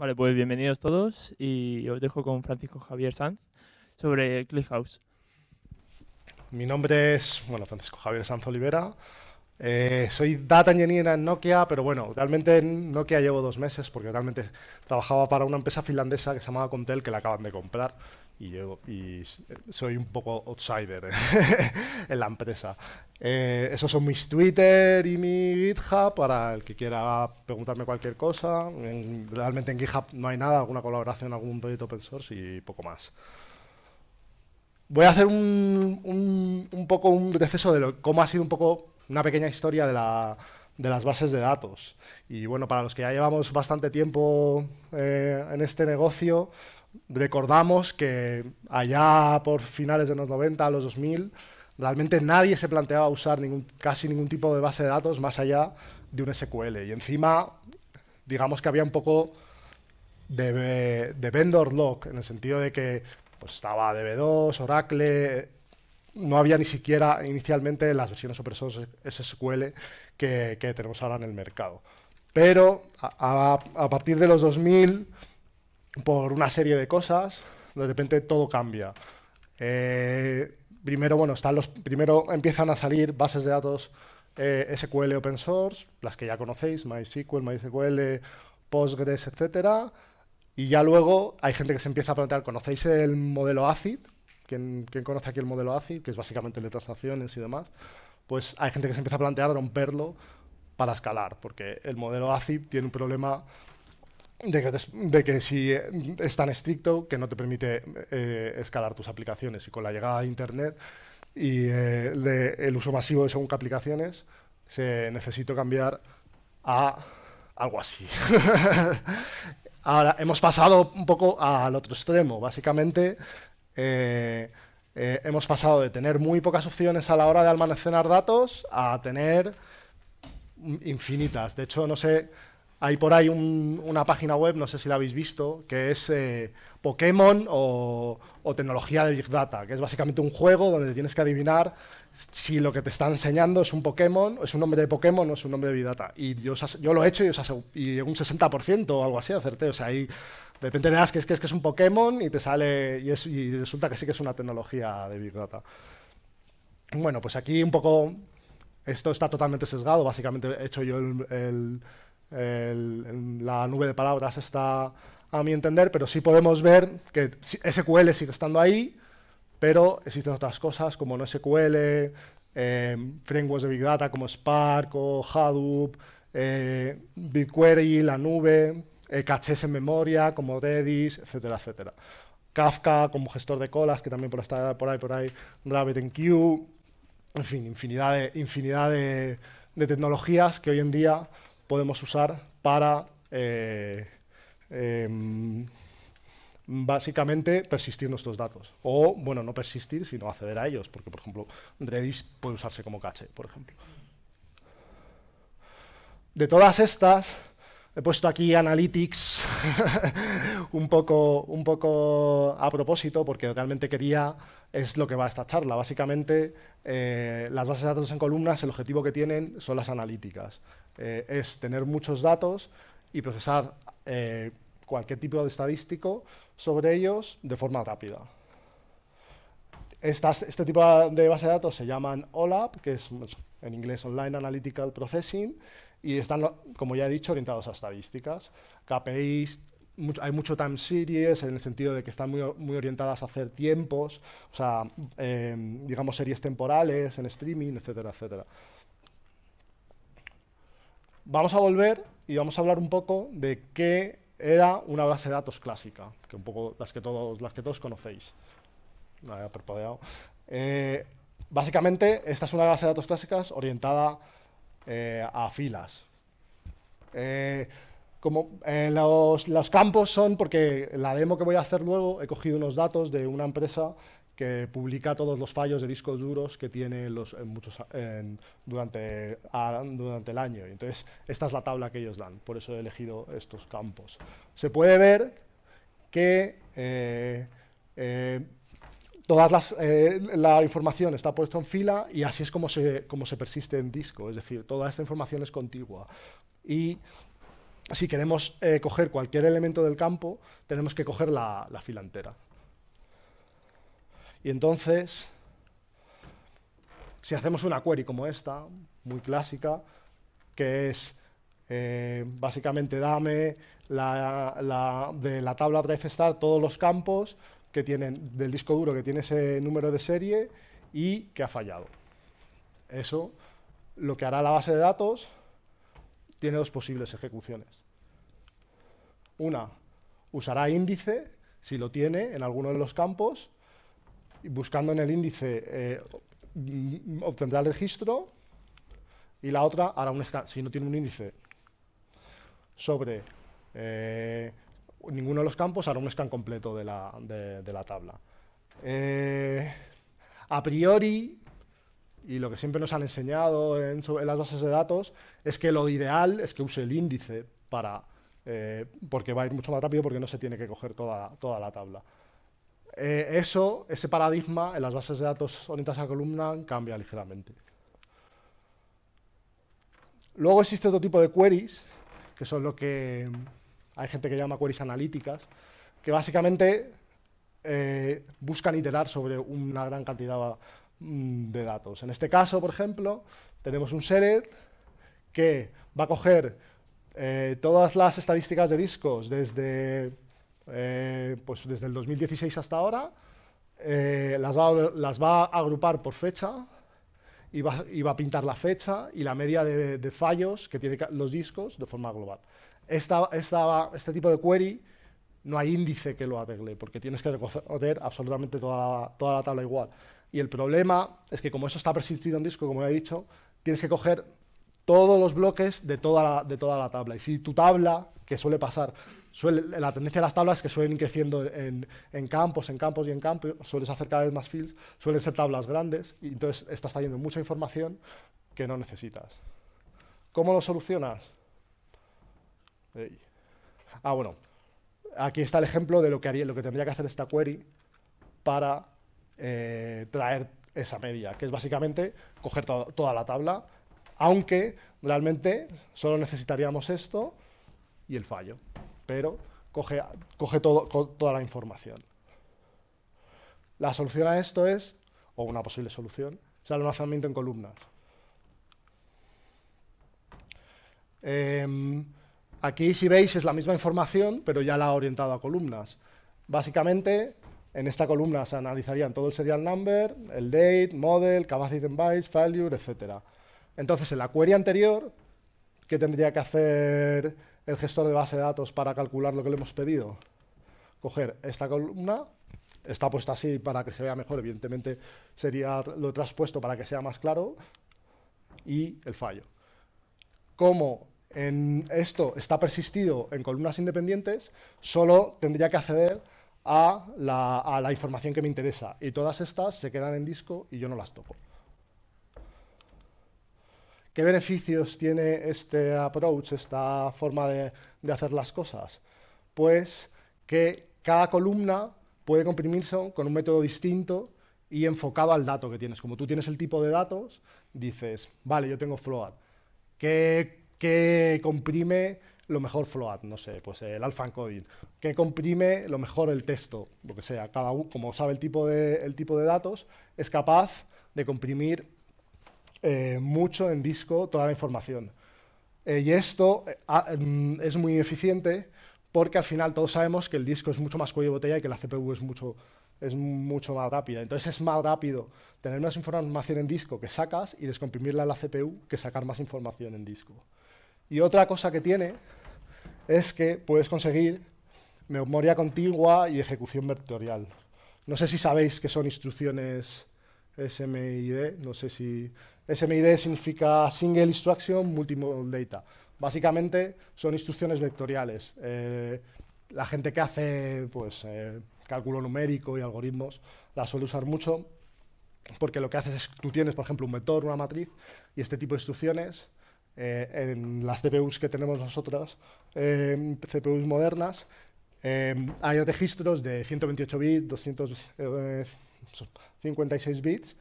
Vale, pues bienvenidos todos y os dejo con Francisco Javier Sanz sobre House. Mi nombre es, bueno, Francisco Javier Sanz Olivera. Eh, soy data engineer en Nokia, pero bueno, realmente en Nokia llevo dos meses porque realmente trabajaba para una empresa finlandesa que se llamaba Contel que la acaban de comprar y, soy un poco outsider en la empresa. Eh, esos son mis Twitter y mi GitHub para el que quiera preguntarme cualquier cosa. realmente en GitHub no hay nada, alguna colaboración, algún proyecto open source y poco más. Voy a hacer un, poco un receso de cómo ha sido un poco una pequeña historia de, la, de las bases de datos. Y bueno, para los que ya llevamos bastante tiempo eh, en este negocio, recordamos que allá por finales de los 90, a los 2000, realmente nadie se planteaba usar ningún, casi ningún tipo de base de datos más allá de un SQL. Y encima, digamos que había un poco de, vendor lock, en el sentido de que pues, estaba DB2, Oracle, no había ni siquiera inicialmente las versiones open source SQL que, tenemos ahora en el mercado. Pero a, partir de los 2000, por una serie de cosas, de repente todo cambia. Eh, primero, bueno, están los, primero empiezan a salir bases de datos eh, SQL open source, las que ya conocéis, MySQL, MySQL, Postgres, etc. Y ya luego hay gente que se empieza a plantear, ¿conocéis el modelo ACID? quien, conoce aquí el modelo ACI, que es básicamente el de transacciones y demás, pues hay gente que se empieza a plantear romperlo para escalar, porque el modelo ACI tiene un problema de que, de que, si eh, es tan estricto que no te permite eh, escalar tus aplicaciones. Y con la llegada a Internet y eh, el uso masivo de según qué aplicaciones, se necesito cambiar a algo así. Ahora, hemos pasado un poco al otro extremo. Básicamente, eh, eh, hemos pasado de tener muy pocas opciones a la hora de almacenar datos a tener infinitas. De hecho, no sé, hay por ahí una página web, no sé si la habéis visto, que es eh, Pokémon o, tecnología de Big Data, que es básicamente un juego donde tienes que adivinar si lo que te está enseñando es un Pokémon, es un nombre de Pokémon o es un nombre de Big Data. Y yo, lo he hecho y, os y un 60% o algo así acerté. O sea, hay de repente que es, que es, que es un Pokémon y te sale y, resulta que sí que es una tecnología de Big Data. Bueno, pues aquí un poco esto está totalmente sesgado. Básicamente he hecho yo el, la nube de palabras está a mi entender, pero sí podemos ver que SQL sigue estando ahí, pero existen otras cosas como no SQL, eh, frameworks de Big Data como Spark o Hadoop, eh, BigQuery, la nube, eh, cachés en memoria, como Redis, etcétera, etcétera. Kafka como gestor de colas, que también por, estar por ahí, por ahí, RabbitMQ, en fin, infinidad, de, infinidad de, tecnologías que hoy en día podemos usar para eh, em, básicamente persistir nuestros datos. O, bueno, no persistir, sino acceder a ellos, porque, por ejemplo, Redis puede usarse como cache, por ejemplo. De todas estas, He puesto aquí Analytics un, poco, a propósito porque realmente quería, es lo que va a esta charla. Básicamente, eh, las bases de datos en columnas, el objetivo que tienen son las analíticas. Eh, es tener muchos datos y procesar eh, cualquier tipo de estadístico sobre ellos de forma rápida. este tipo de base de datos se llaman OLAP, que es en inglés Online Analytical Processing, y están, como ya he dicho, orientados a estadísticas. KPIs, hay mucho time series en el sentido de que están muy, muy orientadas a hacer tiempos, o sea, em, digamos series temporales en streaming, etcétera, etcétera. Vamos a volver y vamos a hablar un poco de qué era una base de datos clásica, que un poco las que todos, las que todos conocéis. Me eh, básicamente, esta es una base de datos clásicas orientada eh, a filas. Eh, como eh, los, campos son, porque la demo que voy a hacer luego, he cogido unos datos de una empresa que publica todos los fallos de discos duros que tiene los, durante, durante el año. Entonces, esta es la tabla que ellos dan, por eso he elegido estos campos. Se puede ver que Toda eh, la información está puesta en fila y así es como se, como se persiste en disco, es decir, toda esta información es contigua. Y si queremos eh, coger cualquier elemento del campo, tenemos que coger la, la fila entera. Y entonces, si hacemos una query como esta, muy clásica, que es eh, básicamente dame de la tabla DriveStar todos los campos que tienen, del disco duro que tiene ese número de serie y que ha fallado. Eso lo que hará la base de datos tiene dos posibles ejecuciones. Una, usará índice, si lo tiene, en alguno de los campos, y buscando en el índice eh, obtendrá el registro, y la otra hará un si no tiene un índice sobre eh, ninguno de los campos hará un scan completo de la, tabla. Eh, a priori, y lo que siempre nos han enseñado en, las bases de datos, es que lo ideal es que use el índice para, eh, porque va a ir mucho más rápido porque no se tiene que coger toda, toda la tabla. Eh, eso, ese paradigma en las bases de datos orientadas a columna cambia ligeramente. Luego existe otro tipo de queries, que son lo que hay gente que llama queries analíticas, que básicamente eh, buscan iterar sobre una gran cantidad mm, de datos. En este caso, por ejemplo, tenemos un SERET que va a coger eh, todas las estadísticas de discos desde, eh, pues desde el 2016 hasta ahora, las va, a, agrupar por fecha y va, a pintar la fecha y la media de, de fallos que tienen los discos de forma global este tipo de query no hay índice que lo arregle, porque tienes que recoger absolutamente toda la, tabla igual. Y el problema es que como eso está persistido en disco, como he dicho, tienes que coger todos los bloques de toda la, tabla. Y si tu tabla, que suele pasar, la tendencia de las tablas es que suelen ir creciendo en, campos, en campos y en campos, sueles hacer cada vez más fields, suelen ser tablas grandes, y entonces estás trayendo mucha información que no necesitas. ¿Cómo lo solucionas? Eh, ah, bueno, aquí está el ejemplo de lo que, tendría que hacer esta query para eh, traer esa media, que es básicamente coger toda la tabla, aunque realmente solo necesitaríamos esto y el fallo, pero coge, todo, toda la información. La solución a esto es, o una posible solución, es el almacenamiento en columnas. Eh, Aquí, si veis, es la misma información, pero ya la ha orientado a columnas. Básicamente, en esta columna se analizarían todo el serial number, el date, model, capacity bytes, failure, etc. Entonces, en la query anterior, ¿qué tendría que hacer el gestor de base de datos para calcular lo que le hemos pedido? Coger esta columna, está puesta así para que se vea mejor, evidentemente sería lo traspuesto para que sea más claro, y el fallo. ¿Cómo en esto está persistido en columnas independientes, solo tendría que acceder a la, información que me interesa. Y todas estas se quedan en disco y yo no las toco. ¿Qué beneficios tiene este approach, esta forma de, de, hacer las cosas? Pues que cada columna puede comprimirse con un método distinto y enfocado al dato que tienes. Como tú tienes el tipo de datos, dices, vale, yo tengo float. ¿Qué que comprime lo mejor Float, no sé, pues eh, el alpha encoding, que comprime lo mejor el texto, lo que sea. Cada como sabe el tipo de, tipo de datos, es capaz de comprimir eh, mucho en disco toda la información. Eh, y esto ah, mm, es muy eficiente porque al final todos sabemos que el disco es mucho más cuello de botella y que la CPU es mucho, es mucho más rápida. Entonces es más rápido tener más información en disco que sacas y descomprimirla en la CPU que sacar más información en disco. Y otra cosa que tiene es que puedes conseguir memoria contigua y ejecución vectorial. No sé si sabéis que son instrucciones SMID, no sé si... SMID significa Single Instruction Multimodal Data. Básicamente son instrucciones vectoriales. Eh, la gente que hace pues, eh, cálculo numérico y algoritmos la suele usar mucho porque lo que haces es, tú tienes, por ejemplo, un vector, una matriz, y este tipo de instrucciones eh, en las CPUs que tenemos nosotros, em, CPUs modernas, em, hay registros de 128 bits, 256 eh, bits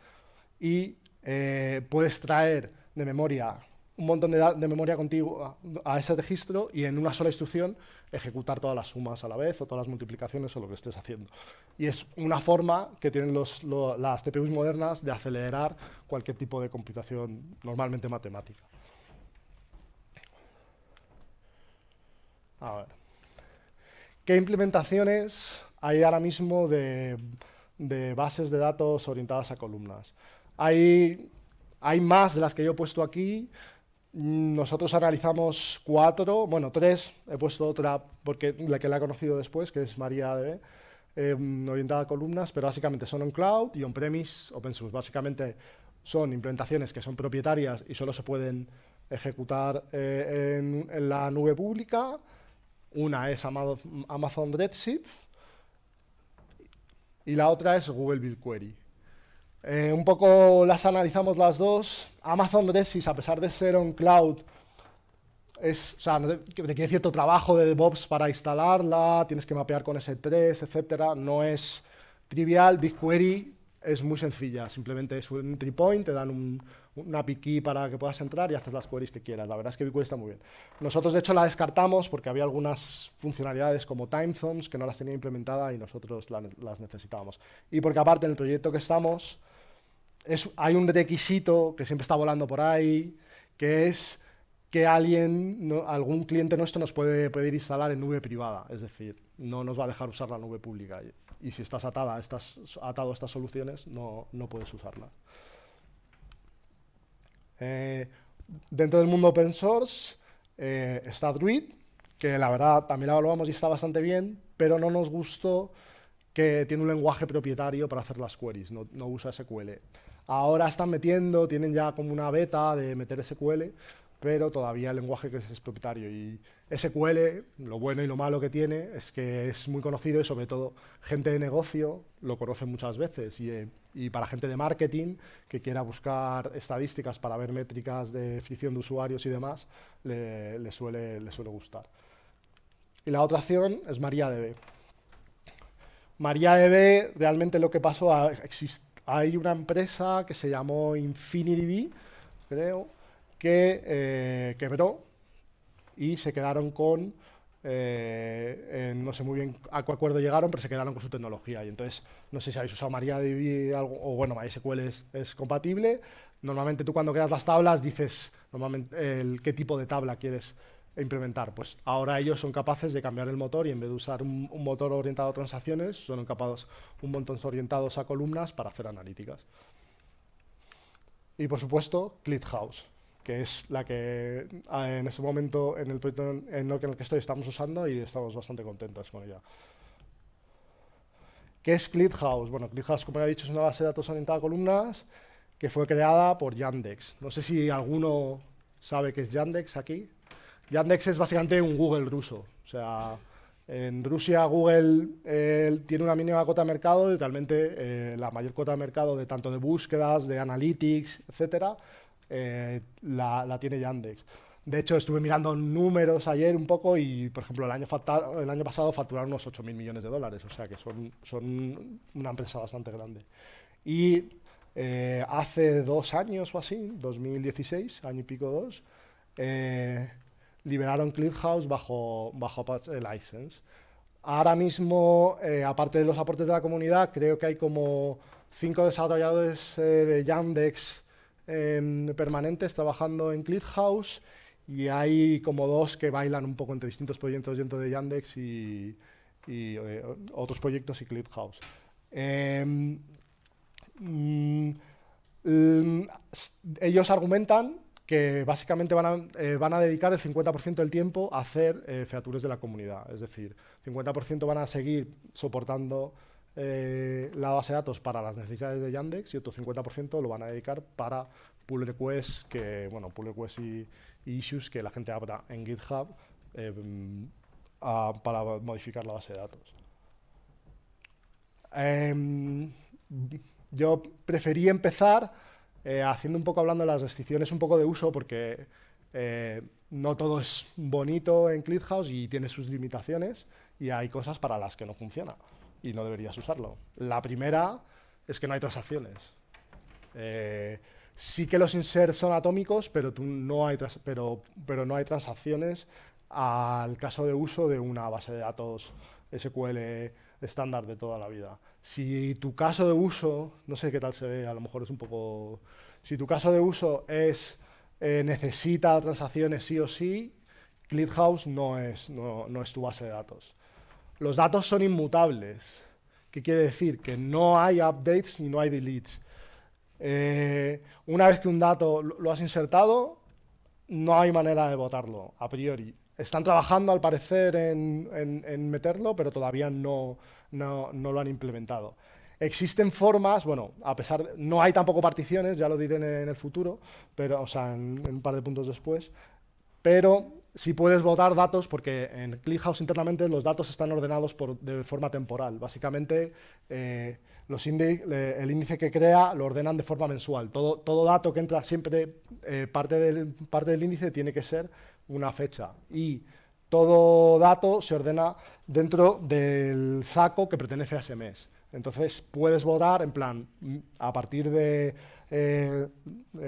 y eh, puedes traer de memoria un montón de, de memoria contigo a ese registro y en una sola instrucción ejecutar todas las sumas a la vez o todas las multiplicaciones o lo que estés haciendo. Y es una forma que tienen las CPUs modernas de acelerar cualquier tipo de computación normalmente matemática. A ver. ¿Qué implementaciones hay ahora mismo de, bases de datos orientadas a columnas? Hay, más de las que yo he puesto aquí. Nosotros analizamos cuatro, bueno, tres, he puesto otra porque la que la he conocido después, que es María, eh, orientada a columnas, pero básicamente son on-cloud y on-premise open source. Básicamente son implementaciones que son propietarias y solo se pueden ejecutar eh, en, la nube pública una es Amazon Redshift y la otra es Google BigQuery. Eh, un poco las analizamos las dos. Amazon Redshift, a pesar de ser on cloud, es, o requiere cierto trabajo de DevOps para instalarla, tienes que mapear con S3, etc. No es trivial. BigQuery es muy sencilla, simplemente es un entry point, te dan un, una piqui para que puedas entrar y haces las queries que quieras. La verdad es que BigQuery está muy bien. Nosotros, de hecho, la descartamos porque había algunas funcionalidades como time zones que no las tenía implementada y nosotros las necesitábamos. Y porque aparte, en el proyecto que estamos, hay un requisito que siempre está volando por ahí, que es que alguien, algún cliente nuestro nos puede pedir instalar en nube privada, es decir, no nos va a dejar usar la nube pública. Y, si estás atada, estás atado a estas soluciones, no, no puedes usarla eh, dentro del mundo open source eh, está Druid, que la verdad también la evaluamos y está bastante bien, pero no nos gustó que tiene un lenguaje propietario para hacer las queries, no, no usa SQL. Ahora están metiendo, tienen ya como una beta de meter SQL, pero todavía el lenguaje que es, propietario. Y SQL, lo bueno y lo malo que tiene es que es muy conocido y sobre todo gente de negocio lo conoce muchas veces. Y eh, y para gente de marketing que quiera buscar estadísticas para ver métricas de fricción de usuarios y demás, le, suele, le suele gustar. Y la otra acción es MariaDB. MariaDB, realmente lo que pasó, hay una empresa que se llamó InfinityB, creo, que eh, quebró y se quedaron con eh, no sé muy bien a qué acuerdo llegaron, pero se quedaron con su tecnología. Y entonces, no sé si habéis usado MariaDB o bueno, MySQL es, compatible. Normalmente tú cuando creas las tablas dices normalmente el, qué tipo de tabla quieres implementar. Pues ahora ellos son capaces de cambiar el motor y en vez de usar un, motor orientado a transacciones, son capaces un montón orientados a columnas para hacer analíticas. Y por supuesto, ClickHouse que es la que ah, en este momento en el proyecto en el que estoy estamos usando y estamos bastante contentos con ella. ¿Qué es ClickHouse Bueno, ClickHouse como ya he dicho, es una base de datos orientada a columnas que fue creada por Yandex. No sé si alguno sabe qué es Yandex aquí. Yandex es básicamente un Google ruso. O sea, en Rusia Google eh, tiene una mínima cuota de mercado literalmente eh, la mayor cuota de mercado de tanto de búsquedas, de analytics, etcétera, eh, la, tiene Yandex. De hecho, estuve mirando números ayer un poco y, por ejemplo, el año, pasado facturaron unos 8.000 millones de dólares, o sea que son, una empresa bastante grande. Y eh, hace dos años o así, 2016, año y pico dos, eh, liberaron ClickHouse bajo, bajo License. Ahora mismo, aparte de los aportes de la comunidad, creo que hay como cinco desarrolladores de Yandex Em, permanentes trabajando en ClickHouse y hay como dos que bailan un poco entre distintos proyectos dentro de Yandex y, eh, otros proyectos y ClickHouse. Em, mm, mm, ellos argumentan que básicamente van a, eh, dedicar el 50% del tiempo a hacer eh, features de la comunidad. Es decir, 50% van a seguir soportando eh, la base de datos para las necesidades de Yandex y otro 50% lo van a dedicar para pull requests, que, bueno, pull requests y, issues que la gente abra en GitHub eh, para modificar la base de datos. Em, yo preferí empezar eh, haciendo un poco hablando de las restricciones, un poco de uso, porque no todo es bonito en ClickHouse y tiene sus limitaciones y hay cosas para las que no funciona y no deberías usarlo. La primera es que no hay transacciones. Eh, sí que los inserts son atómicos, pero, no hay pero, no hay transacciones al caso de uso de una base de datos SQL estándar de toda la vida. Si tu caso de uso, no sé qué tal se ve, a lo mejor es un poco... Si tu caso de uso es eh, necesita transacciones sí o sí, ClickHouse no es, no es tu base de datos. Los datos son inmutables. ¿Qué quiere decir? Que no hay updates y no hay deletes. Eh, una vez que un dato lo has insertado, no hay manera de votarlo, a priori. Están trabajando, al parecer, en, meterlo, pero todavía no, no, lo han implementado. Existen formas, bueno, a pesar, no hay tampoco particiones, ya lo diré en, el futuro, pero, o sea, en, un par de puntos después, pero si puedes votar datos porque en ClickHouse internamente los datos están ordenados de forma temporal. Básicamente, eh, el índice que crea lo ordenan de forma mensual. Todo, dato que entra siempre, eh, parte del índice tiene que ser una fecha. Y todo dato se ordena dentro del saco que pertenece a ese mes. Entonces puedes votar en plan, mm, a partir de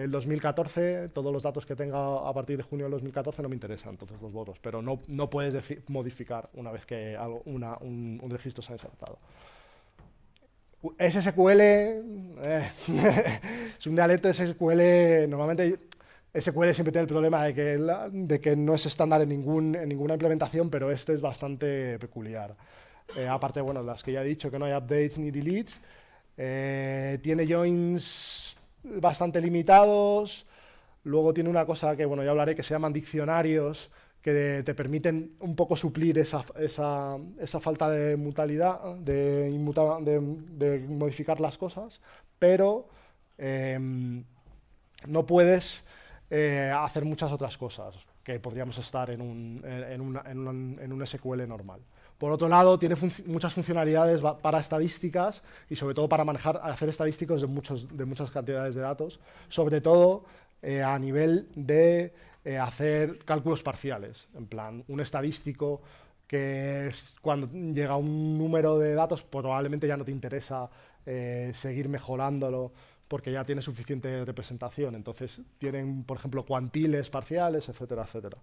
2014, eh, todos los datos que tenga a partir de junio de 2014 no me interesan, entonces los votos, pero no, puedes modificar una vez que un, registro se ha insertado. SSQL eh, SQL es un dialecto de SQL, normalmente SQL siempre tiene el problema de que, no es estándar en, en ninguna implementación, pero este es bastante peculiar. Eh, aparte, bueno, las que ya he dicho, que no hay updates ni deletes. Eh, tiene joins bastante limitados. Luego tiene una cosa que, bueno, ya hablaré, que se llaman diccionarios, que te permiten un poco suplir esa, falta de mutalidad, de, modificar las cosas, pero em, no puedes eh, hacer muchas otras cosas que podríamos estar en un, en un SQL normal. Por otro lado, tiene muchas funcionalidades para estadísticas y sobre todo para manejar, hacer estadísticos de, de muchas cantidades de datos, sobre todo eh, a nivel de eh, hacer cálculos parciales, en plan, un estadístico que cuando llega un número de datos probablemente ya no te interesa eh, seguir mejorándolo porque ya tiene suficiente representación. Entonces tienen, por ejemplo, cuantiles parciales, etcétera, etcétera.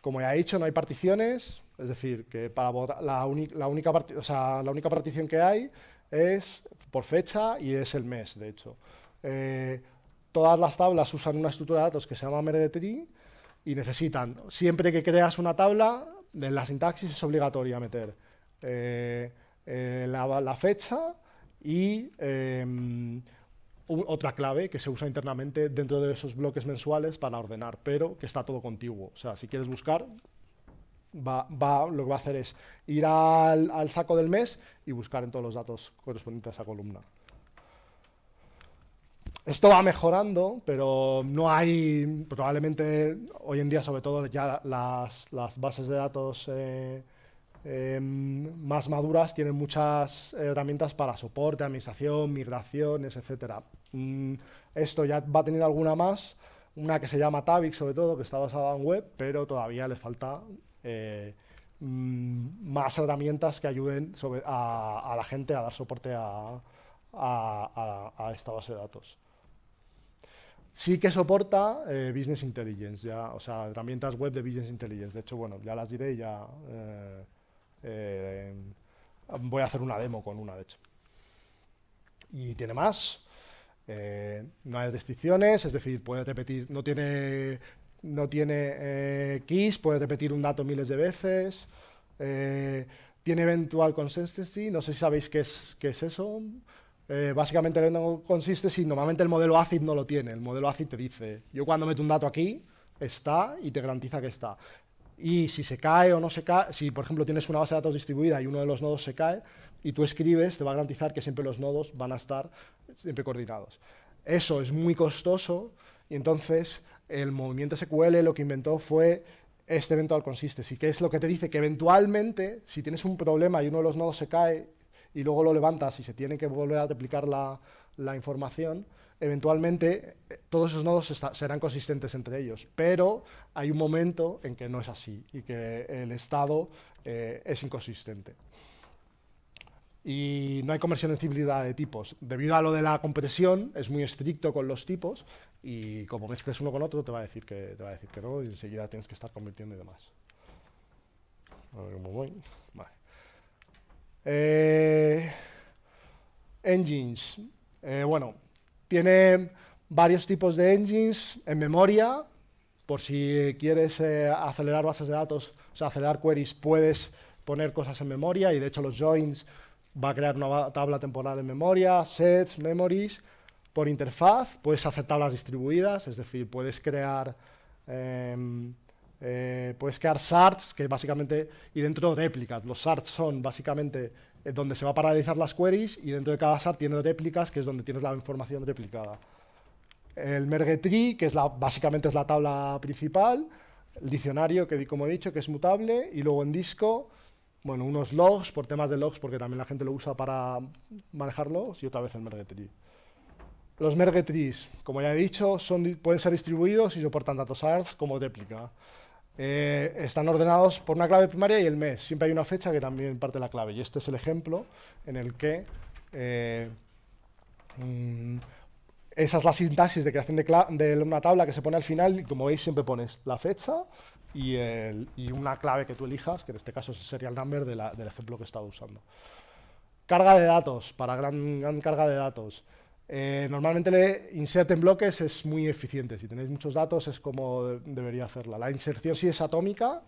Como ya he dicho, no hay particiones, es decir, que para la, única la única partición que hay es por fecha y es el mes, de hecho. Eh, todas las tablas usan una estructura de datos que se llama Mergetree y necesitan, siempre que creas una tabla, en la sintaxis es obligatorio meter eh, eh, la, fecha y em, otra clave que se usa internamente dentro de esos bloques mensuales para ordenar, pero que está todo contiguo. O sea, si quieres buscar, lo que va a hacer es ir al, saco del mes y buscar en todos los datos correspondientes a esa columna. Esto va mejorando, pero no hay, probablemente hoy en día, sobre todo ya las, bases de datos eh, em, más maduras tienen muchas herramientas para soporte, administración, migraciones, etcétera. Mm, esto ya va a tener alguna más, una que se llama Tavic sobre todo, que está basada en web, pero todavía le falta eh, mm, más herramientas que ayuden a, la gente a dar soporte a, esta base de datos. Sí que soporta eh, Business Intelligence, o sea, herramientas web de Business Intelligence. De hecho, bueno, ya las diré ya eh, voy a hacer una demo con una, de hecho. Y tiene más, eh, no hay restricciones, es decir, puede repetir, no tiene, no tiene eh, keys, puede repetir un dato miles de veces. Eh, tiene eventual consistency, no sé si sabéis qué es, es eso. básicamente el eventual consistency, normalmente el modelo ACID no lo tiene, el modelo ACID te dice, yo cuando meto un dato aquí, está y te garantiza que está y si se cae o no se cae, si por ejemplo tienes una base de datos distribuida y uno de los nodos se cae y tú escribes, te va a garantizar que siempre los nodos van a estar siempre coordinados. Eso es muy costoso y entonces el movimiento SQL lo que inventó fue este eventual Y que es lo que te dice que eventualmente si tienes un problema y uno de los nodos se cae y luego lo levantas y se tiene que volver a replicar la información, eventualmente eh, todos esos nodos serán consistentes entre ellos, pero hay un momento en que no es así y que el estado eh, es inconsistente. Y no hay comerciabilidad de tipos. Debido a lo de la compresión, es muy estricto con los tipos y como mezcles uno con otro te va a decir que, te va a decir que no y enseguida tienes que estar convirtiendo y demás. A ver eh, engines. bueno, tiene varios tipos de engines en memoria, por si quieres eh, acelerar bases de datos, o sea, acelerar queries, puedes poner cosas en memoria y de hecho los joins va a crear una tabla temporal en memoria, sets, memories. Por interfaz puedes hacer tablas distribuidas, es decir, puedes crear em, eh, puedes crear sarts, que básicamente, y dentro réplicas. Los sarts son básicamente eh, donde se va a paralizar las queries y dentro de cada sart tienes réplicas, que es donde tienes la información replicada. El merge tree, que es básicamente es la tabla principal, el diccionario, que como he dicho, que es mutable, y luego en disco, bueno, unos logs, por temas de logs, porque también la gente lo usa para manejar logs, y otra vez el merge tree. Los merge trees, como ya he dicho, pueden ser distribuidos y soportan datos shards como réplica. Eh, están ordenados por una clave primaria y el mes. Siempre hay una fecha que también parte la clave. Y este es el ejemplo en el que eh, mm, esa es la sintaxis de creación de, una tabla que se pone al final y como veis siempre pones la fecha y, una clave que tú elijas, que en este caso sería el number del ejemplo que he estado usando. Carga de datos, para gran carga de datos. Eh, normalmente le insert en bloques es muy eficiente. Si tenéis muchos datos es como debería hacerla. La inserción sí es atómica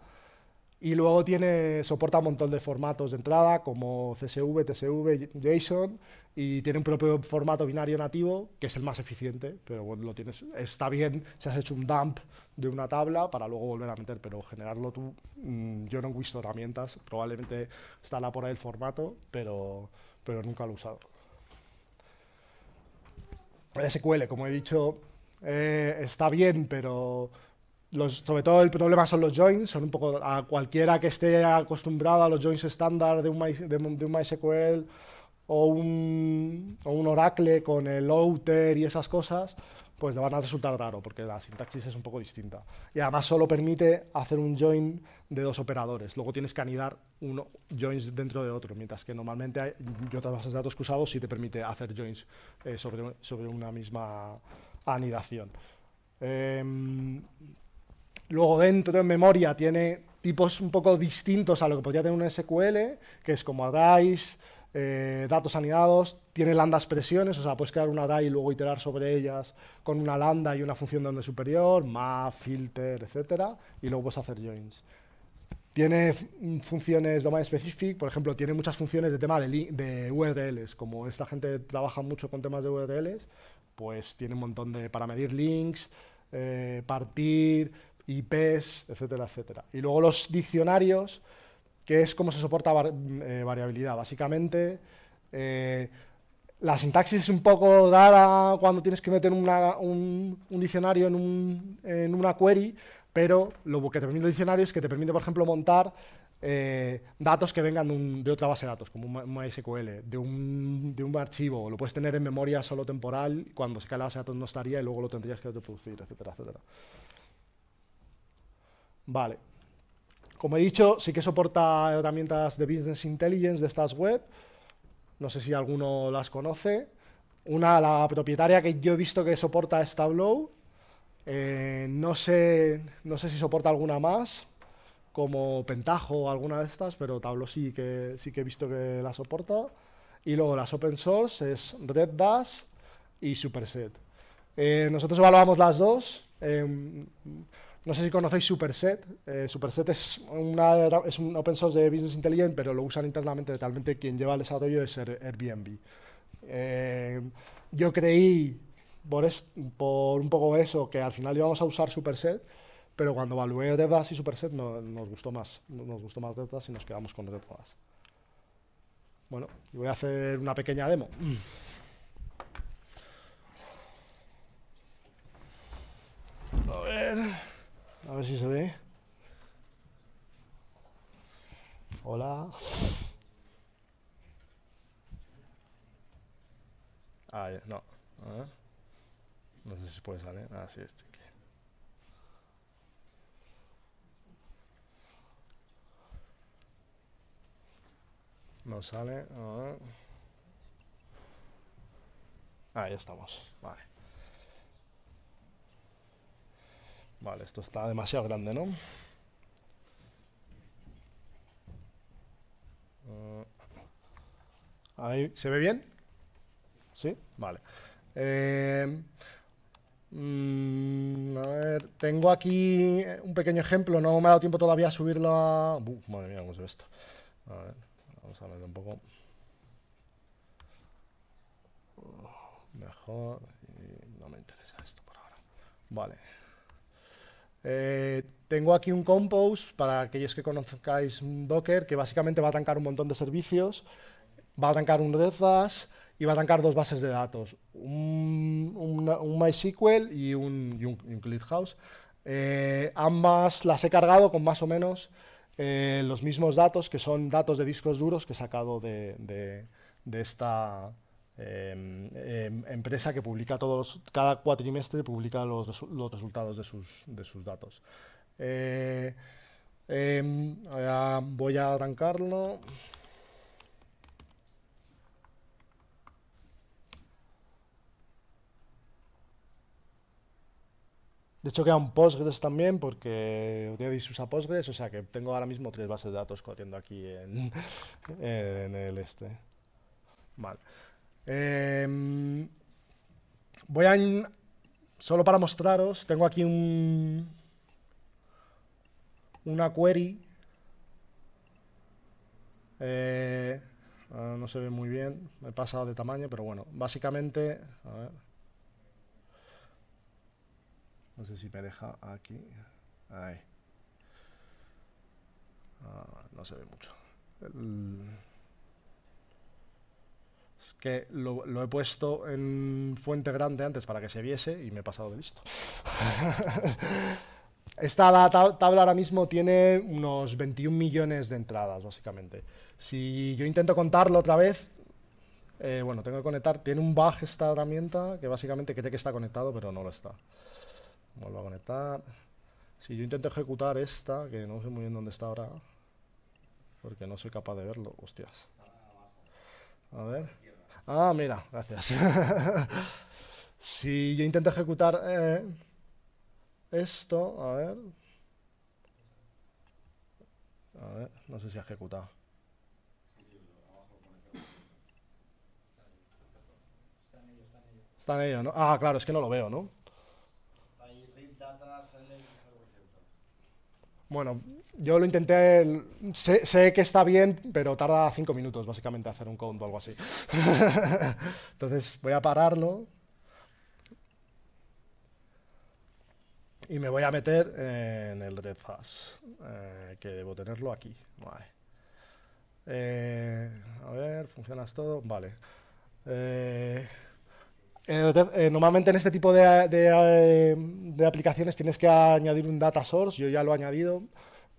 y luego tiene, soporta un montón de formatos de entrada como CSV, TSV, JSON y tiene un propio formato binario nativo que es el más eficiente, pero bueno, lo tienes, está bien si has hecho un dump de una tabla para luego volver a meter, pero generarlo tú, mm, yo no he visto herramientas, probablemente la por ahí el formato, pero, pero nunca lo he usado. SQL, como he dicho, eh, está bien, pero sobre todo el problema son los joins, son un poco a cualquiera que esté acostumbrado a los joins estándar de un, MySQL o un Oracle con el outer y esas cosas, pues le van a resultar raro, porque la sintaxis es un poco distinta. Y además solo permite hacer un join de dos operadores. Luego tienes que anidar uno, joins dentro de otro, mientras que normalmente hay otras bases de datos que sí te permite hacer joins eh, sobre, sobre, una misma anidación. Em, luego dentro, en memoria, tiene tipos un poco distintos a lo que podría tener un SQL, que es como arrays, eh, datos anidados, tiene landas presiones, o sea, puedes crear una DAI y luego iterar sobre ellas con una lambda y una función de orden superior, map, filter, etcétera, y luego puedes hacer joins. Tiene funciones domain specific, por ejemplo, tiene muchas funciones de tema de, URLs, como esta gente trabaja mucho con temas de URLs, pues tiene un montón de para medir links, eh, partir, IPs, etcétera, etcétera. Y luego los diccionarios, que es cómo se soporta mm, eh, variabilidad. Básicamente, eh, la sintaxis es un poco rara cuando tienes que meter un, diccionario en, un, una query, pero lo que te permite el diccionario es que te permite, por ejemplo, montar eh, datos que vengan de, otra base de datos, como un MySQL, de un, de un archivo. Lo puedes tener en memoria solo temporal, cuando se cae la datos no estaría y luego lo tendrías que reproducir, etcétera, etcétera. Vale. Como he dicho, sí que soporta herramientas de Business Intelligence de estas web. No sé si alguno las conoce. Una, la propietaria que yo he visto que soporta es Tableau. Eh, no, sé, no sé si soporta alguna más, como Pentaho o alguna de estas, pero Tableau sí que, sí que he visto que la soporta. Y luego las open source es Red y Superset. Eh, nosotros evaluamos las dos. Em, no sé si conocéis Superset. Eh, Superset es, una, es un open source de Business Intelligence, pero lo usan internamente. Totalmente quien lleva el desarrollo es Airbnb. Eh, yo creí por, un poco eso que al final íbamos a usar Superset, pero cuando evalué Redas y Superset no, nos gustó más. Nos gustó más y nos quedamos con Redas. Bueno, voy a hacer una pequeña demo. A ver si se ve. Hola. Ah, no. No sé si puede salir. Ah, sí, este No sale. Ah, ya estamos. Vale. Vale, esto está demasiado grande, ¿no? Ah. ahí, ¿se ve bien? ¿Sí? Vale. Eh, mm, a ver, tengo aquí un pequeño ejemplo, no me ha dado tiempo todavía a subirla... Uf, madre mía, cómo se ve esto. A ver, vamos a meter un poco... Mejor... No me interesa esto por ahora. Vale. Eh, tengo aquí un compose, para aquellos que conozcáis Docker, que básicamente va a arrancar un montón de servicios, va a arrancar un Redis y va a arrancar dos bases de datos, un, MySQL y un, y un, eh, ambas las he cargado con más o menos eh, los mismos datos, que son datos de discos duros que he sacado de esta Em, em, empresa que publica todos cada cuatrimestre publica los, resultados de sus, de sus datos. Eh, em, voy a arrancarlo. De hecho, queda un Postgres también, porque Redis usa Postgres, o sea que tengo ahora mismo tres bases de datos corriendo aquí en, en el este. Vale. Em, voy a... Solo para mostraros, tengo aquí un... Una query. Eh, ah, no se ve muy bien, me he pasado de tamaño, pero bueno, básicamente... A ver. No sé si me deja aquí. Ahí. Ah, no se ve mucho. El... Es que lo, he puesto en fuente grande antes para que se viese y me he pasado de listo. Esta la tabla ahora mismo tiene unos 21 millones de entradas, básicamente. Si yo intento contarlo otra vez, eh, bueno, tengo que conectar. Tiene un bug esta herramienta que básicamente cree que está conectado, pero no lo está. Vuelvo a conectar. Si yo intento ejecutar esta, que no sé muy bien dónde está ahora, porque no soy capaz de verlo, hostias. A ver. Ah, mira, gracias. si yo intento ejecutar eh, esto, a ver. A ver, no sé si ha ejecutado. Está en ello, ¿no? Ah, claro, es que no lo veo, ¿no? Bueno, yo lo intenté, sé, que está bien, pero tarda cinco minutos básicamente hacer un count o algo así. Entonces voy a pararlo y me voy a meter en el red fast, eh, que debo tenerlo aquí. Vale. Eh, a ver, ¿funcionas todo? Vale. Eh, eh, normalmente en este tipo de, aplicaciones tienes que añadir un data source, yo ya lo he añadido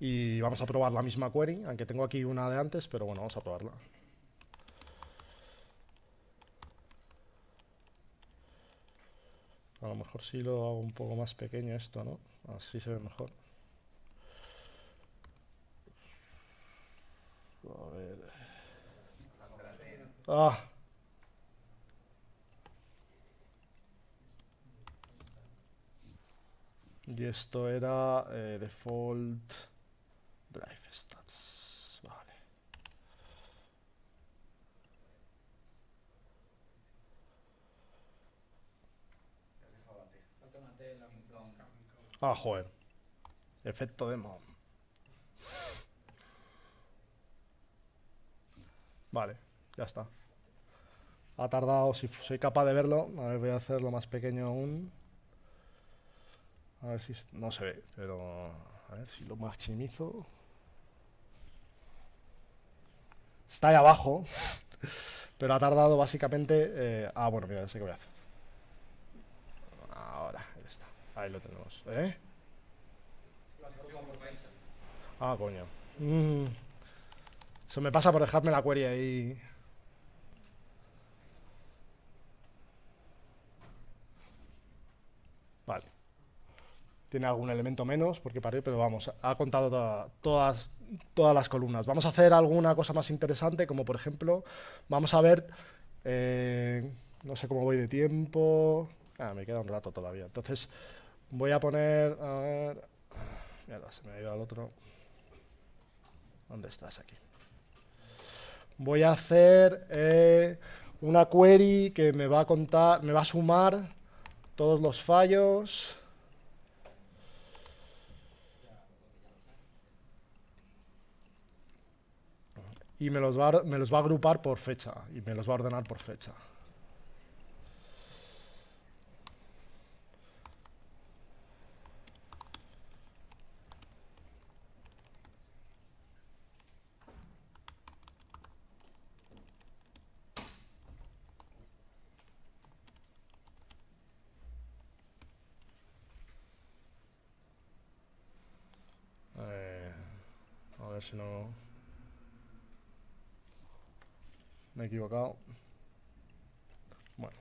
y vamos a probar la misma query, aunque tengo aquí una de antes, pero bueno, vamos a probarla. A lo mejor si lo hago un poco más pequeño esto, ¿no? Así se ve mejor. A ver. Ah. Y esto era eh, default drive stats. Vale. Ah, joder. Efecto demo. Vale, ya está. Ha tardado, si soy capaz de verlo, a ver, voy a hacerlo más pequeño aún. A ver si no se ve, pero a ver si lo maximizo. Está ahí abajo, pero ha tardado básicamente... Eh, ah, bueno, mira, sé qué voy a hacer. Ahora, ahí está. Ahí lo tenemos. ¿Eh? Ah, coño. Mm. Eso me pasa por dejarme la query ahí. Vale tiene algún elemento menos, porque parió pero vamos, ha contado todas, todas las columnas. Vamos a hacer alguna cosa más interesante, como por ejemplo, vamos a ver, eh, no sé cómo voy de tiempo, ah, me queda un rato todavía, entonces voy a poner, a ver, mierda, se me ha ido al otro, ¿dónde estás aquí? Voy a hacer eh, una query que me va a contar, me va a sumar todos los fallos, y me los, va, me los va a agrupar por fecha y me los va a ordenar por fecha. Eh, a ver si no... Me he equivocado. Bueno,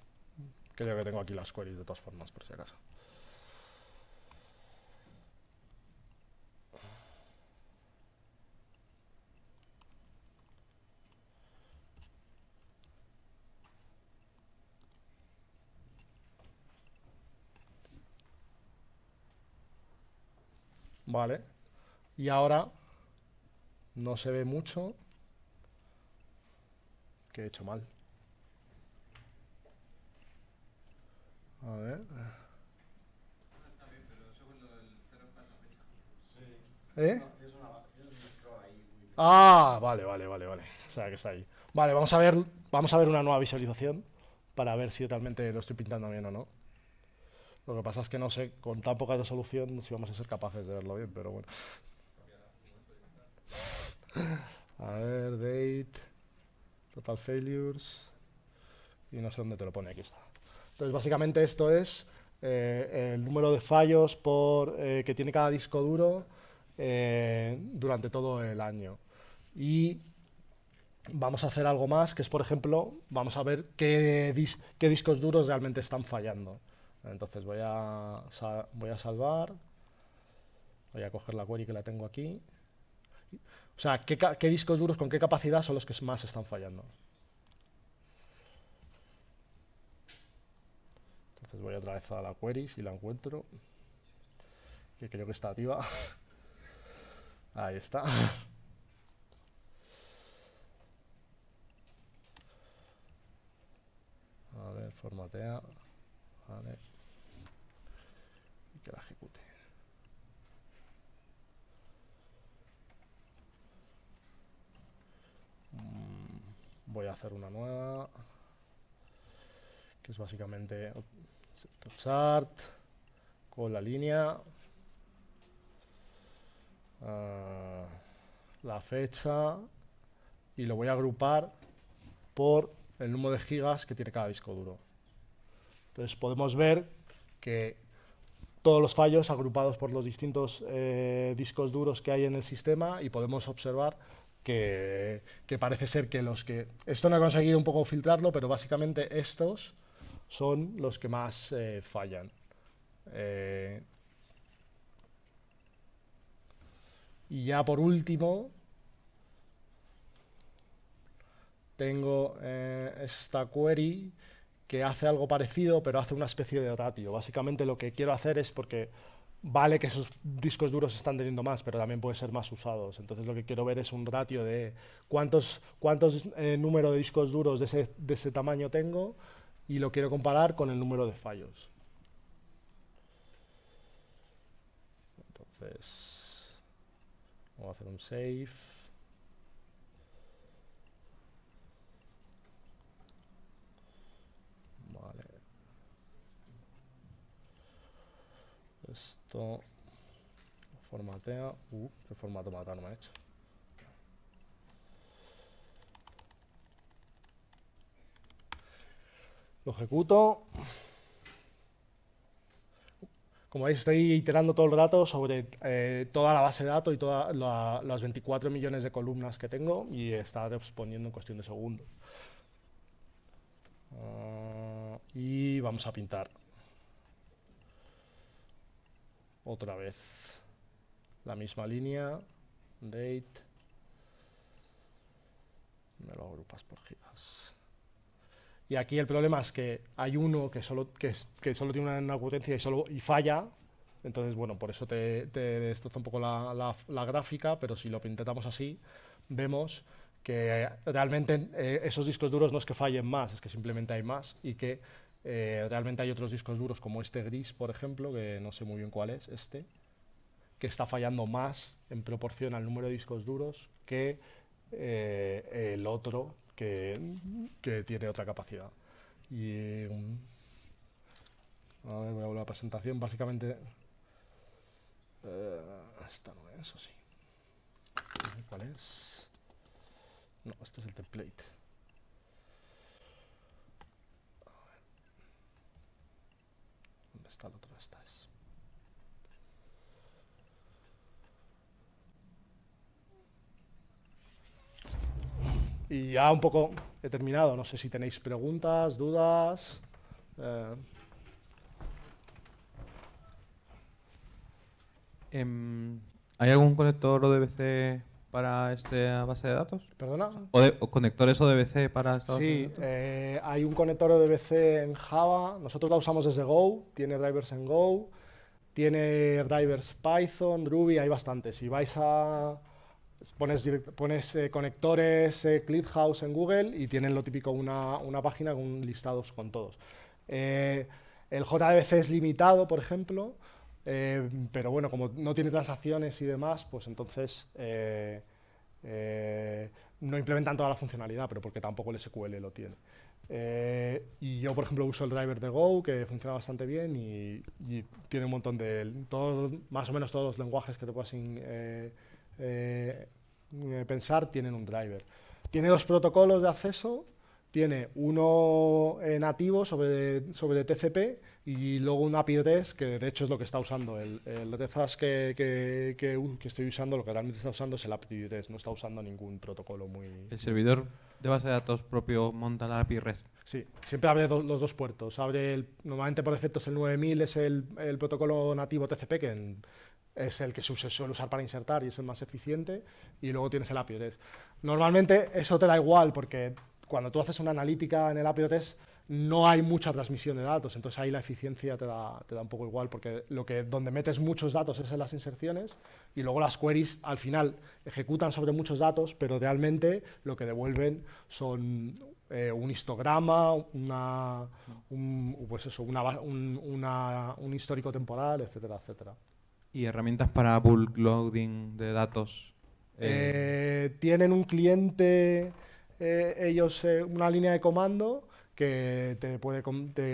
creo que tengo aquí las queries de todas formas, por si acaso. Vale. Y ahora no se ve mucho. Que he hecho mal. A ver. Ah, ¿Eh? Ah, vale, vale, vale, vale. O sea, que está ahí. Vale, vamos a ver, vamos a ver una nueva visualización para ver si realmente lo estoy pintando bien o no. Lo que pasa es que no sé, con tan poca resolución, si vamos a ser capaces de verlo bien, pero bueno. A ver, date. Total failures. Y no sé dónde te lo pone, aquí está. Entonces, básicamente esto es eh, el número de fallos por, eh, que tiene cada disco duro eh, durante todo el año. Y vamos a hacer algo más, que es, por ejemplo, vamos a ver qué, dis qué discos duros realmente están fallando. Entonces voy a, voy a salvar, voy a coger la query que la tengo aquí. O sea, ¿qué, discos duros con qué capacidad son los que más están fallando? Entonces voy otra vez a la query si la encuentro. Que creo que está activa. Ahí está. A ver, formatea. Vale. Y que la ejecute. voy a hacer una nueva, que es básicamente chart con la línea, ah, la fecha y lo voy a agrupar por el número de gigas que tiene cada disco duro. Entonces podemos ver que todos los fallos agrupados por los distintos eh, discos duros que hay en el sistema y podemos observar que, parece ser que los que... Esto no he conseguido un poco filtrarlo, pero básicamente estos son los que más eh, fallan. Eh, y ya por último, tengo eh, esta query que hace algo parecido, pero hace una especie de ratio. Básicamente lo que quiero hacer es porque Vale que esos discos duros están teniendo más, pero también pueden ser más usados. Entonces lo que quiero ver es un ratio de cuántos, cuántos eh, número de discos duros de ese, tamaño tengo y lo quiero comparar con el número de fallos. Entonces, voy a hacer un save. esto formatea. Uh, qué formato más me ha hecho. Lo ejecuto. Como veis, estoy iterando todo el rato sobre eh, toda la base de datos y todas las 24 millones de columnas que tengo y está respondiendo en cuestión de segundos. Ah, y vamos a pintar. otra vez la misma línea date me lo agrupas por gigas y aquí el problema es que hay uno que solo, que, solo tiene una, potencia y, solo, y falla entonces bueno por eso te, te destroza un poco la, gráfica pero si lo intentamos así vemos que realmente eh, esos discos duros no es que fallen más, es que simplemente hay más y que eh, realmente hay otros discos duros como este gris, por ejemplo, que no sé muy bien cuál es, este, que está fallando más en proporción al número de discos duros que eh, el otro que, tiene otra capacidad. Y, mm, a ver, voy a volver a la presentación. Básicamente, eh, esta no es, o sí. ¿Cuál es? No, este es el template. otro? Y ya un poco he terminado. No sé si tenéis preguntas, dudas. Eh. Em, ¿Hay algún conector ODBC para esta base de datos? ¿Perdona? ¿O, de, conectores ODBC para esta base de datos? Eh, hay un conector ODBC en Java. Nosotros la usamos desde Go, tiene drivers en Go, tiene drivers Python, Ruby, hay bastantes. Si vais a. Pones, pones eh, conectores eh, ClickHouse en Google y tienen lo típico una, una página con listados con todos. el JDBC es limitado, por ejemplo. Eh, pero bueno, como no tiene transacciones y demás, pues entonces eh, eh, no implementan toda la funcionalidad, pero porque tampoco el SQL lo tiene. y yo, por ejemplo, uso el driver de Go, que funciona bastante bien y, tiene un montón de, más o menos todos los lenguajes que te puedas pensar tienen un driver. Tiene los protocolos de acceso, tiene uno nativo sobre, sobre TCP y luego un API REST, que de hecho es lo que está usando. El, el eh, que, que, uh, que, estoy usando, lo que realmente está usando es el API REST. no está usando ningún protocolo muy... El servidor de base de datos propio monta la API REST. Sí, siempre abre los dos puertos. Abre normalmente por defecto es el 9000, es el, el protocolo nativo TCP, que es el que se suele usar para insertar y es el más eficiente, y luego tienes el API REST. Normalmente eso te da igual, porque cuando tú haces una analítica en el API REST no hay mucha transmisión de datos, entonces ahí la eficiencia te da, un poco igual, porque lo que, donde metes muchos datos es en las inserciones y luego las queries al final ejecutan sobre muchos datos, pero realmente lo que devuelven son eh, un histograma, pues una, un, histórico temporal, etcétera, etcétera. ¿Y herramientas para bulk loading de datos? Eh, eh. tienen un cliente, ellos, una línea de comando que te puede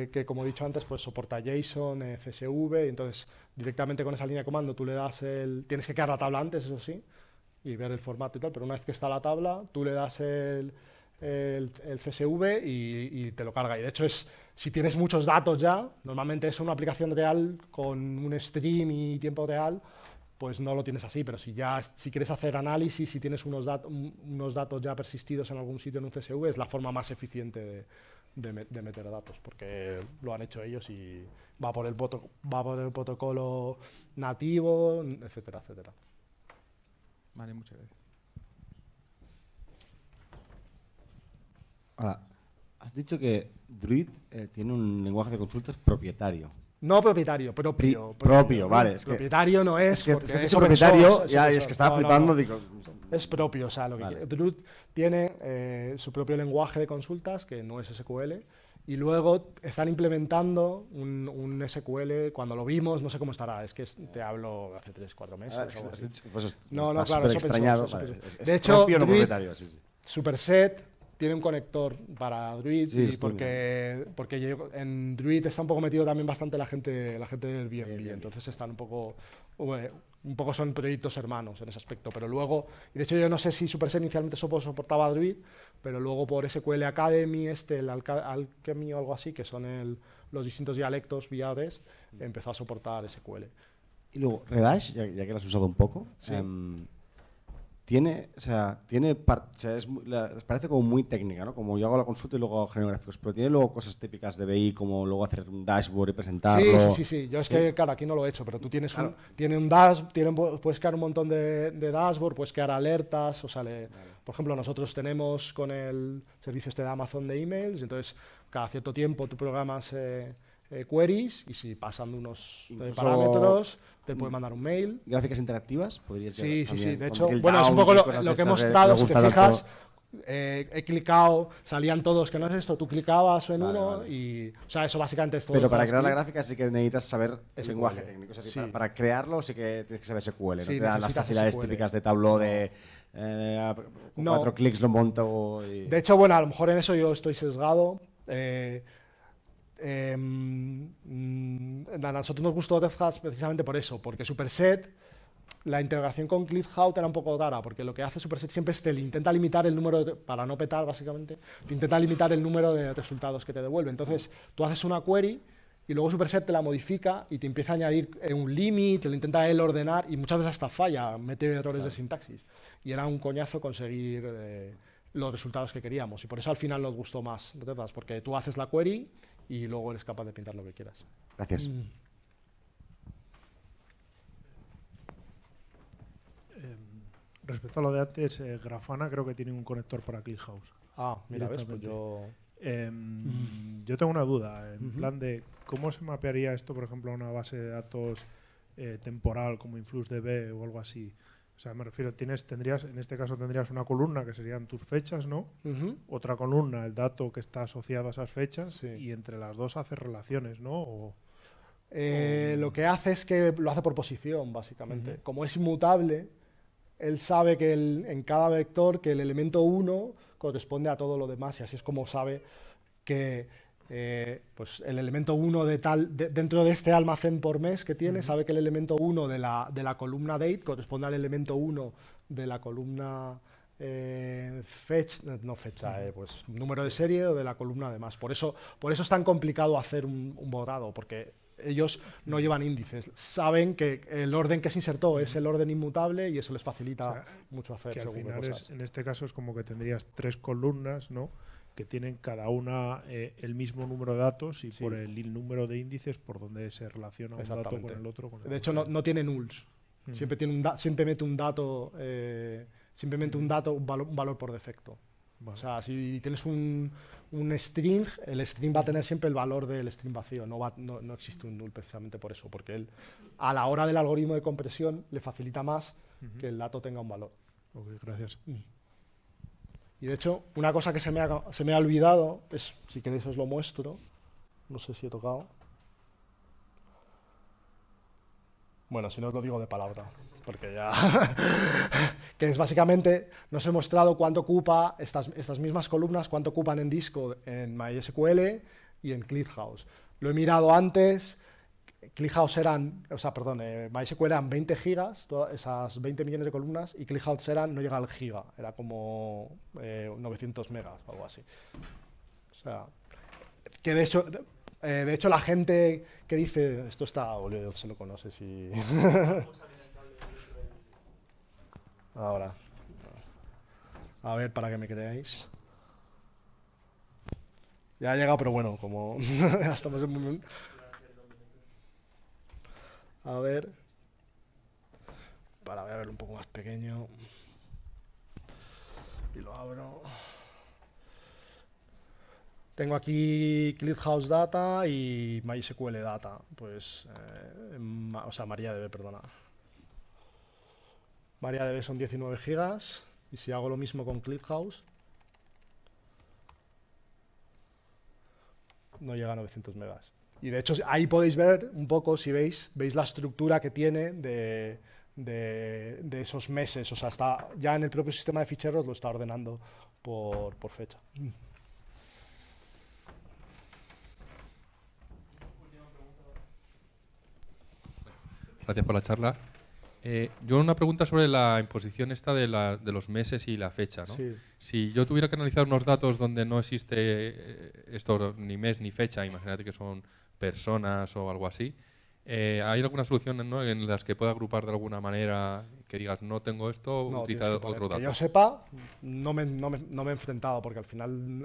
que como he dicho antes pues soporta JSON, eh, CSV y entonces directamente con esa línea de comando tú le das el tienes que crear la tabla antes eso sí y ver el formato y tal pero una vez que está la tabla tú le das el, el, CSV y, te lo carga y de hecho es si tienes muchos datos ya normalmente es una aplicación real con un stream y tiempo real pues no lo tienes así, pero si ya si quieres hacer análisis, si tienes unos, datos unos datos ya persistidos en algún sitio en un CSV, es la forma más eficiente de, de, de, meter datos, porque lo han hecho ellos y va por el, va por el protocolo nativo, etcétera, etcétera. Vale, muchas gracias. Ahora, has dicho que Druid eh, tiene un lenguaje de consultas propietario. No propietario, propio. propio, vale. propietario no es. es que, es propietario, ya, es que estaba flipando. Digo, es propio, o sea, lo que Druid tiene eh, su propio lenguaje de consultas, que no es SQL, y luego están implementando un, SQL. Cuando lo vimos, no sé cómo estará, es que te hablo hace 3, 4 meses. Ah, pues, no, no, claro, eso extrañado. De hecho, propietario, sí, sí. Superset, tiene un conector para Druid porque, porque en Druid está un poco metido también bastante la gente, la gente del BNB, entonces están un poco, eh, un poco son proyectos hermanos en ese aspecto, pero luego, y de hecho yo no sé si SuperSet inicialmente soportaba Druid, pero luego por SQL Academy, este, el Alchemy o algo así, que son los distintos dialectos vía mm. empezó a soportar SQL. Y luego, Redash, ya, que lo has usado un poco, sí. Em, tiene, o sea, tiene parece como muy técnica, ¿no? Como yo hago la consulta y luego hago genográficos, pero tiene luego cosas típicas de BI, como luego hacer un dashboard y presentarlo. Sí, sí, sí, yo es que, eh, claro, aquí no lo he hecho, pero tú tienes un, tiene un puedes crear un montón de, de dashboard, puedes crear alertas, o sea, por ejemplo, nosotros tenemos con el servicio este de Amazon de emails, entonces cada cierto tiempo tú programas... Eh, eh, queries y si pasan unos parámetros, te puede mandar un mail. Gráficas interactivas, podrías Sí, sí, sí. De hecho, bueno, es un poco lo, que hemos estado, si te fijas, eh, he clicado, salían todos, que no es esto, tú clicabas en uno y, o sea, eso básicamente es todo. Pero para crear la gráfica sí que necesitas saber el lenguaje técnico. para, crearlo sí que tienes que saber SQL, sí, te dan las facilidades típicas de tablo de... Eh, cuatro clics lo monto. De hecho, bueno, a lo mejor en eso yo estoy sesgado, eh, Em, mm, a nosotros nos gustó DevHubs precisamente por eso, porque Superset, la integración con ClickHout era un poco rara, porque lo que hace Superset siempre es te intenta limitar el número, para no petar básicamente, te intenta limitar el número de resultados que te devuelve. Entonces, tú haces una query y luego Superset te la modifica y te empieza a añadir eh, un límite, te lo intenta él ordenar y muchas veces hasta falla, mete errores de sintaxis. Y era un coñazo conseguir... Eh, los resultados que queríamos. Y por eso al final nos gustó más, porque tú haces la query y luego eres capaz de pintar lo que quieras. Gracias. Mm. Em, respecto a lo de antes, eh, Grafana creo que tiene un conector para ClickHouse. Ah, mira, ves, pues yo... Em, mm. Yo tengo una duda, en plan de cómo se mapearía esto, por ejemplo, a una base de datos eh, temporal como InfluxDB o algo así. O sea, me refiero, tienes, tendrías, en este caso tendrías una columna que serían tus fechas, ¿no? Otra columna, el dato que está asociado a esas fechas, y entre las dos haces relaciones, ¿no? Eh, lo que hace es que lo hace por posición, básicamente. Como es inmutable, él sabe que en cada vector que el elemento 1 corresponde a todo lo demás, y así es como sabe que eh, pues el elemento 1 de tal, dentro de este almacén por mes que tiene, sabe que el elemento 1 de la, columna date corresponde al elemento 1 de la columna eh, fecha, no fecha, eh, pues número de serie o de la columna además Por eso, por eso es tan complicado hacer un, borrado, porque ellos no llevan índices, saben que el orden que se insertó es el orden inmutable y eso les facilita mucho hacer. en este caso es como que tendrías tres columnas, ¿no? que tienen cada una eh, el mismo número de datos y por el, número de índices por donde se relaciona un dato con el otro. de hecho, no, tiene nulls. Mm. Siempre, tiene un siempre mete un dato, eh, simplemente un dato, un, valor por defecto. O sea, si tienes un, string, el string va a tener siempre el valor del string vacío. No, va, no, existe un null precisamente por eso, porque él a la hora del algoritmo de compresión le facilita más que el dato tenga un valor. Ok, gracias. Mm. Y de hecho, una cosa que se me ha, se me ha olvidado, es, si queréis os lo muestro, no sé si he tocado. Bueno, si no os lo digo de palabra, porque ya... que es básicamente, nos he mostrado cuánto ocupa estas, estas mismas columnas, cuánto ocupan en disco en MySQL y en ClickHouse. Lo he mirado antes, ClickHouse eran, o sea, perdón, eh, MySQL eran 20 gigas, todas esas 20 millones de columnas, y ClickHouse eran, no llega al giga, era como 900 eh, megas o algo así. O sea, que de hecho, eh, de hecho la gente que dice, esto está, se lo conoce si... Ahora. A ver, para que me creáis. Ya ha llegado, pero bueno, como estamos en... A ver. Para verlo un poco más pequeño. Y lo abro. Tengo aquí ClickHouse Data y MySQL Data. Pues, eh, o sea, MariaDB, perdona. MariaDB son 19 gigas. Y si hago lo mismo con ClickHouse, no llega a 900 megas. Y de hecho ahí podéis ver un poco, si veis, veis la estructura que tiene de, esos meses. O sea, está, ya en el propio sistema de ficheros lo está ordenando por, fecha. Mm. Gracias por la charla. Eh, yo una pregunta sobre la imposición esta de, la, de los meses y la fecha. Si yo tuviera que analizar unos datos donde no existe eh, esto ni mes ni fecha, imagínate que son personas o algo así. Eh, ¿Hay alguna solución en las que pueda agrupar de alguna manera que digas, no tengo esto, no, utilizar otro dato? Que yo sepa, no me, he enfrentado, porque al final mm,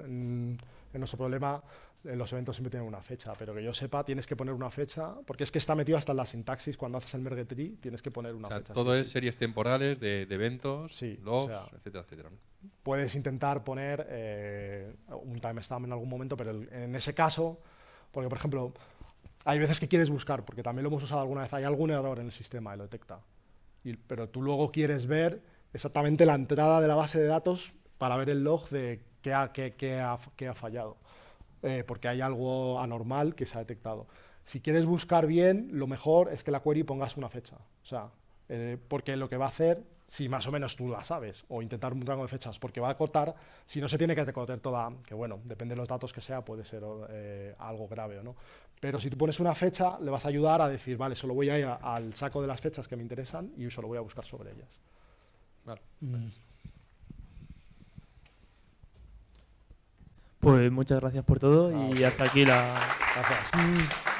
en, nuestro problema en eh, los eventos siempre tienen una fecha, pero que yo sepa, tienes que poner una fecha, porque es que está metido hasta en la sintaxis, cuando haces el merge tree, tienes que poner una fecha. Todo es series temporales de, eventos, logs, etcétera, etcétera. Puedes intentar poner un eh, un timestamp en algún momento, pero en ese caso porque, por ejemplo, hay veces que quieres buscar, porque también lo hemos usado alguna vez, hay algún error en el sistema y lo detecta. pero tú luego quieres ver exactamente la entrada de la base de datos para ver el log de qué ha, fallado, eh, porque hay algo anormal que se ha detectado. Si quieres buscar bien, lo mejor es que la query pongas una fecha, o sea, eh, porque lo que va a hacer si más o menos tú la sabes, o intentar un rango de fechas, porque va a cortar, si no se tiene que recortar toda, que bueno, depende de los datos que sea, puede ser eh, algo grave o no. Pero si tú pones una fecha, le vas a ayudar a decir, vale, solo voy a ir al saco de las fechas que me interesan y solo voy a buscar sobre ellas. Mm. Pues muchas gracias por todo y hasta aquí la... Gracias. Mm.